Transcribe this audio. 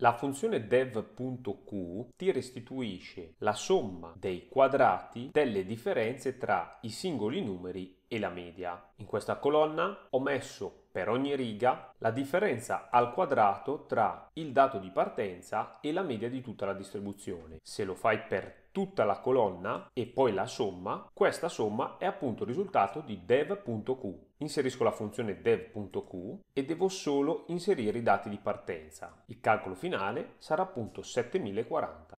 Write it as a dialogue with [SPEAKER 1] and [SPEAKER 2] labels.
[SPEAKER 1] La funzione dev.q ti restituisce la somma dei quadrati delle differenze tra i singoli numeri e la media. In questa colonna ho messo per ogni riga la differenza al quadrato tra il dato di partenza e la media di tutta la distribuzione. Se lo fai per tutta la colonna e poi la somma, questa somma è appunto il risultato di dev.q. Inserisco la funzione dev.q e devo solo inserire i dati di partenza. Il calcolo finale sarà appunto 7040.